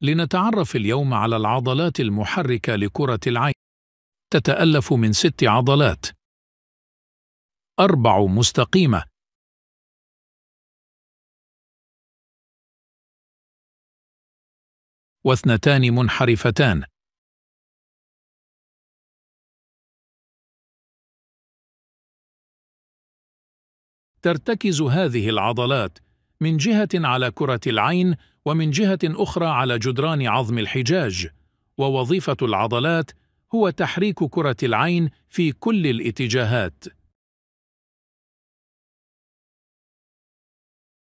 لنتعرف اليوم على العضلات المحركة لكرة العين تتألف من ست عضلات أربع مستقيمة واثنتان منحرفتان ترتكز هذه العضلات من جهة على كرة العين ومن جهة أخرى على جدران عظم الحجاج ووظيفة العضلات هو تحريك كرة العين في كل الاتجاهات